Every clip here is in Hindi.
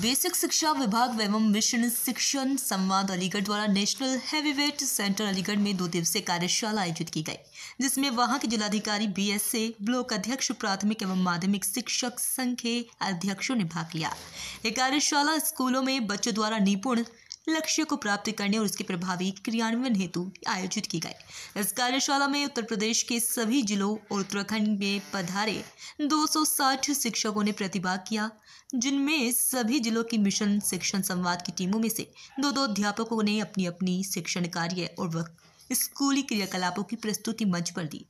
बेसिक शिक्षा विभाग एवं मिशन शिक्षण संवाद अलीगढ़ द्वारा नेशनल हैवीवेट सेंटर अलीगढ़ में दो दिवसीय कार्यशाला आयोजित की गई जिसमें वहां के जिलाधिकारी बीएसए ब्लॉक अध्यक्ष प्राथमिक एवं माध्यमिक शिक्षक संघ के अध्यक्षों ने भाग लिया ये कार्यशाला स्कूलों में बच्चों द्वारा निपुण लक्ष्य को प्राप्त करने और उसके प्रभावी क्रियान्वयन हेतु आयोजित की गई इस कार्यशाला में उत्तर प्रदेश के सभी जिलों और उत्तराखंड में पधारे 260 शिक्षकों ने प्रतिभाग किया जिनमें सभी जिलों की मिशन शिक्षण संवाद की टीमों में से दो दो अध्यापकों ने अपनी अपनी शिक्षण कार्य और स्कूली क्रियाकलापों की प्रस्तुति मंच पर दी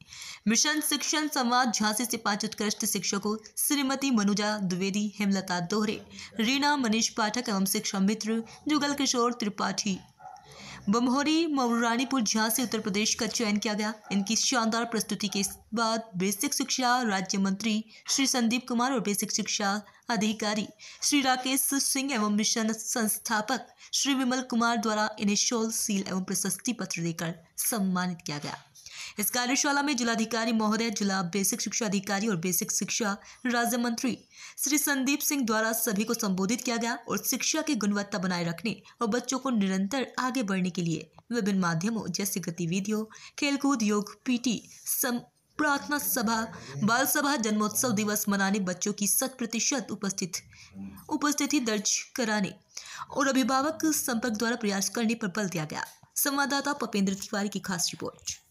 मिशन शिक्षण संवाद झांसी से पांच उत्कृष्ट शिक्षकों श्रीमती मनुजा द्विवेदी हेमलता दोहरे रीना मनीष पाठक एवं शिक्षा मित्र जुगल किशोर त्रिपाठी बमहोरी मऊरानीपुर झांसी से उत्तर प्रदेश का चयन किया गया इनकी शानदार प्रस्तुति के बाद बेसिक शिक्षा राज्य मंत्री श्री संदीप कुमार और बेसिक शिक्षा अधिकारी श्री राकेश सिंह एवं मिशन संस्थापक श्री विमल कुमार द्वारा इन्हें शोल सील एवं प्रशस्ति पत्र देकर सम्मानित किया गया इस कार्यशाला में जिलाधिकारी महोदय जिला बेसिक शिक्षा अधिकारी और बेसिक शिक्षा राज्य मंत्री श्री संदीप सिंह द्वारा सभी को संबोधित किया गया और शिक्षा की गुणवत्ता बनाए रखने और बच्चों को निरंतर आगे बढ़ने के लिए विभिन्न माध्यमों जैसे गतिविधियों खेलकूद योग पीटी सम प्रार्थना सभा बाल सभा जन्मोत्सव दिवस मनाने बच्चों की शत प्रतिशत उपस्थित उपस्थिति दर्ज कराने और अभिभावक संपर्क द्वारा प्रयास करने पर बल दिया गया संवाददाता पपेंद्र तिवारी की खास रिपोर्ट